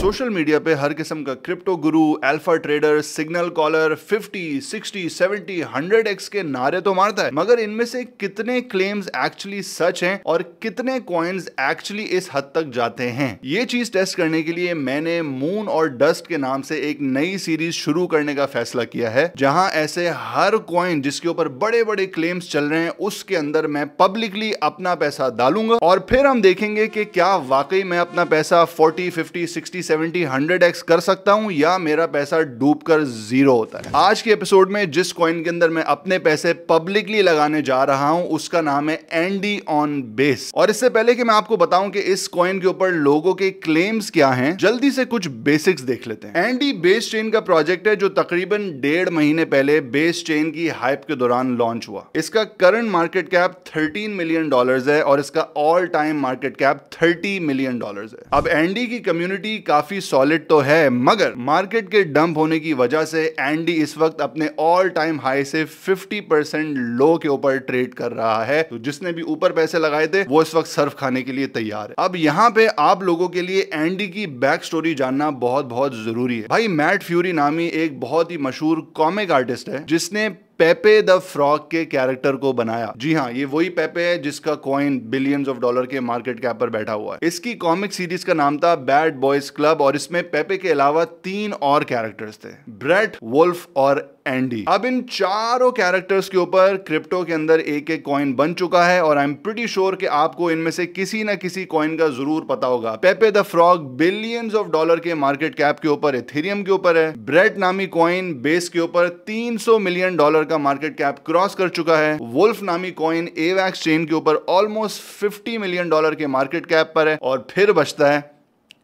Social media पे हर किस्म का क्रिप्टो गुरु alpha trader signal caller 50, 60, 70, X के नारे तो मारता है मगर इनमें से कितने क्लेम्स एक्चुअली सच हैं और कितने कॉइन्स एक्चुअली इस हद तक जाते हैं ये चीज टेस्ट करने के लिए मैंने मून और डस्ट के नाम से एक नई सीरीज शुरू करने का फैसला किया है जहां ऐसे हर कॉइन जिसके ऊपर बड़े बड़े क्लेम्स चल रहे हैं उसके अंदर मैं पब्लिकली अपना पैसा डालूंगा और फिर हम देखेंगे कि क्या वाकई मैं अपना पैसा forty fifty sixty seventy hundred X कर सकता हूं या मेरा पैसा डूब कर जीरो होता है आज के एपिसोड में जिस कॉइन के अंदर मैं अपने पैसे पब्लिकली लगाने जा रहा हूं उसका नाम है एंडी ऑन बेस और इससे पहले कि मैं आपको बताऊं कि इस कॉइन के ऊपर लोगों के क्लेम्स क्या हैं जल्दी से कुछ बेसिक्स देख लेते हैं एंडी बेस चेन का प्रोजेक्ट है जो तकरीबन डेढ़ महीने पहले बेस चेन की हाइप के दौरान लॉन्च हुआ इसका current market cap thirteen million dollar है और इसका all time market cap thirty million dollar है अब एंडी की कम्युनिटी का काफी सॉलिड तो है मगर मार्केट के डंप होने की वजह से एंडी इस वक्त अपने ऑल टाइम हाई से 50 परसेंट लो के ऊपर ट्रेड कर रहा है तो जिसने भी ऊपर पैसे लगाए थे वो इस वक्त सर्फ खाने के लिए तैयार है अब यहाँ पे आप लोगों के लिए एंडी की बैक स्टोरी जानना बहुत बहुत जरूरी है भाई मैट फ्यूरी नामी एक बहुत ही मशहूर कॉमिक आर्टिस्ट है जिसने पेपे द फ्रॉक के कैरेक्टर को बनाया जी हाँ ये वही पेपे है जिसका कॉइन बिलियंस ऑफ डॉलर के मार्केट कैप पर बैठा हुआ है इसकी कॉमिक सीरीज का नाम था बैड बॉयज क्लब और इसमें पेपे के अलावा तीन और कैरेक्टर्स थे ब्रेट वोल्फ और एंडी अब इन चारों कैरेक्टर्स के ऊपर क्रिप्टो के अंदर एक एक कॉइन बन चुका है और आई एम प्रिटी श्योर कि आपको इनमें से किसी ना किसी कॉइन का जरूर पता होगा Pepe the frog billions of dollar के मार्केट कैप के ऊपर इथेरियम के ऊपर है ब्रेड नामी कॉइन बेस के ऊपर 300 मिलियन डॉलर का मार्केट कैप क्रॉस कर चुका है वुल्फ नामी कॉइन एवैक्स चेन के ऊपर ऑलमोस्ट 50 मिलियन डॉलर के मार्केट कैप पर है और फिर बचता है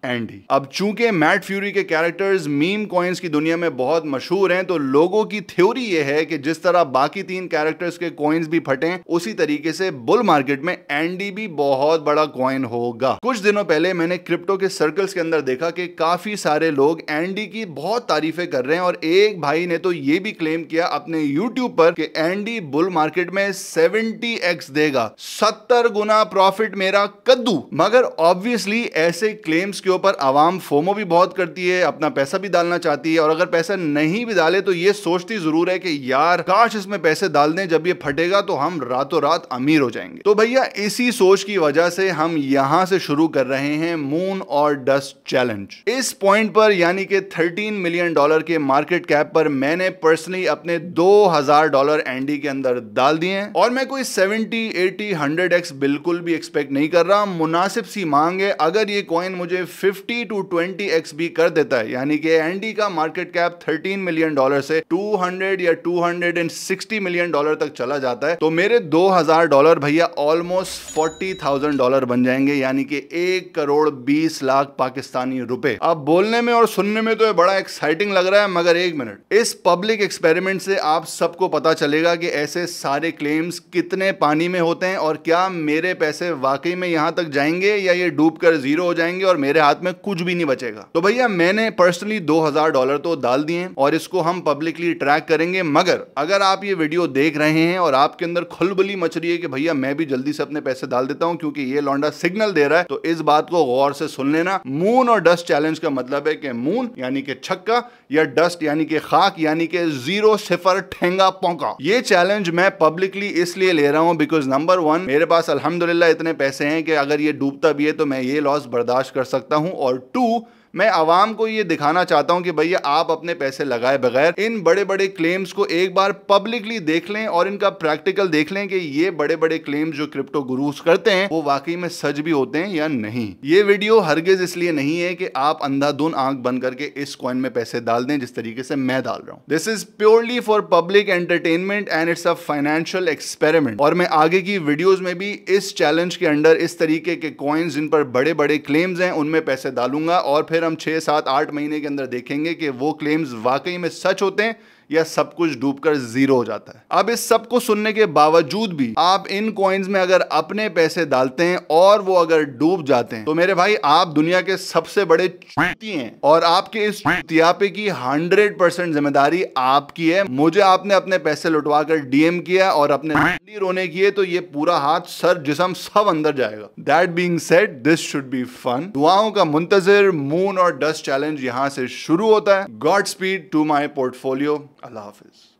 एंड ही अब चूंकि मैट फ्यूरी के कैरेक्टर्स मीम कॉइन्स की दुनिया में बहुत मशहूर हैं तो लोगों की थ्योरी ये है कि जिस तरह बाकी तीन कैरेक्टर्स के कॉइन्स भी फटे उसी तरीके से बुल मार्केट में एंडी भी बहुत बड़ा कॉइन होगा कुछ दिनों पहले मैंने क्रिप्टो के सर्कल्स के अंदर देखा कि काफी सारे लोग एंडी की बहुत तारीफें कर रहे हैं और एक भाई ने तो ये भी क्लेम किया अपने यूट्यूब पर कि एंडी बुल मार्केट में सेवेंटी एक्स देगा सत्तर गुना प्रॉफिट मेरा कद्दू मगर ऑब्वियसली ऐसे क्लेम्स के पर आवाम फोमो भी बहुत करती है अपना पैसा भी डालना चाहती है और अगर पैसा नहीं भी डाले तो ये सोचती जरूर है कि यार काश इसमें पैसे डाल दें जब ये फटेगा तो हम रातों रात अमीर हो जाएंगे तो भैया इसी सोच की वजह से हम यहाँ से शुरू कर रहे हैं मून और डस्ट चैलेंज इस पॉइंट पर यानी कि थर्टीन मिलियन डॉलर के मार्केट कैप पर मैंने पर्सनली अपने दो डॉलर एनडी के अंदर डाल दिए हैं और मैं कोई सेवेंटी एटी हंड्रेड एक्स बिल्कुल भी एक्सपेक्ट नहीं कर रहा मुनासिब सी मांग है अगर ये कॉइन मुझे 50 टू 20 एक्स भी कर देता है यानी कि एनडी का मार्केट कैप 13 मिलियन डॉलर से 200 या 260 मिलियन डॉलर तक चला जाता है तो मेरे 2000 डॉलर भैया ऑलमोस्ट 40,000 डॉलर बन जाएंगे यानी कि एक करोड़ बीस लाख पाकिस्तानी रुपए अब बोलने में और सुनने में तो बड़ा एक्साइटिंग लग रहा है मगर एक मिनट इस पब्लिक एक्सपेरिमेंट से आप सबको पता चलेगा कि ऐसे सारे क्लेम्स कितने पानी में होते हैं और क्या मेरे पैसे वाकई में यहां तक जाएंगे या ये डूब कर जीरो हो जाएंगे और मेरे हाथ हाथ में कुछ भी नहीं बचेगा तो भैया मैंने पर्सनली दो हजार डॉलर तो डाल दिए और इसको हम पब्लिकली ट्रैक करेंगे मगर अगर आप ये वीडियो देख रहे हैं और आपके अंदर खुलबली मच रही है कि भैया मैं भी जल्दी से अपने पैसे डाल देता हूँ क्योंकि ये लौंडा सिग्नल दे रहा है तो इस बात को गौर से सुन लेना मून और डस्ट चैलेंज का मतलब है कि मून यानी कि छक्का या डस्ट यानी कि खाक यानी कि जीरो सिफर ठेंगा पोंका ये चैलेंज मैं पब्लिकली इसलिए ले रहा हूँ बिकॉज नंबर वन मेरे पास अलहमदुल्ला इतने पैसे हैं कि अगर ये डूबता भी है तो मैं ये लॉस बर्दाश्त कर सकता करता हूं और टू मैं आवाम को ये दिखाना चाहता हूँ कि भैया आप अपने पैसे लगाए बगैर इन बड़े बड़े क्लेम्स को एक बार पब्लिकली देख लें और इनका प्रैक्टिकल देख लें कि ये बड़े बड़े क्लेम्स जो क्रिप्टो गुरूज करते हैं वो वाकई में सच भी होते हैं या नहीं ये वीडियो हरगिज इसलिए नहीं है कि आप अंधाधुन आंख बंद करके इस कॉइन में पैसे डाल दें जिस तरीके से मैं डाल रहा हूँ this is purely for public entertainment and it's a financial experiment और मैं आगे की वीडियो में भी इस चैलेंज के अंडर इस तरीके के कॉइन्स जिन पर बड़े बड़े क्लेम्स हैं उनमें पैसे डालूंगा और फिर हम छः सात आठ महीने के अंदर देखेंगे कि वो क्लेम्स वाकई में सच होते हैं या सब कुछ डूबकर जीरो हो जाता है अब इस सब को सुनने के बावजूद भी आप इन कॉइन्स में अगर अपने पैसे डालते हैं और वो अगर डूब जाते हैं तो मेरे भाई आप दुनिया के सबसे बड़े चुती हैं और आपके इस चुतियापे की हंड्रेड परसेंट जिम्मेदारी आपकी है मुझे आपने अपने पैसे लुटवा कर डीएम किया और अपने रोने किए तो ये पूरा हाथ सर जिसम सब अंदर जाएगा that being said this should be fun दुआओं का मुंतजर मून और डस्ट चैलेंज यहाँ से शुरू होता है godspeed to my portfolio a love is.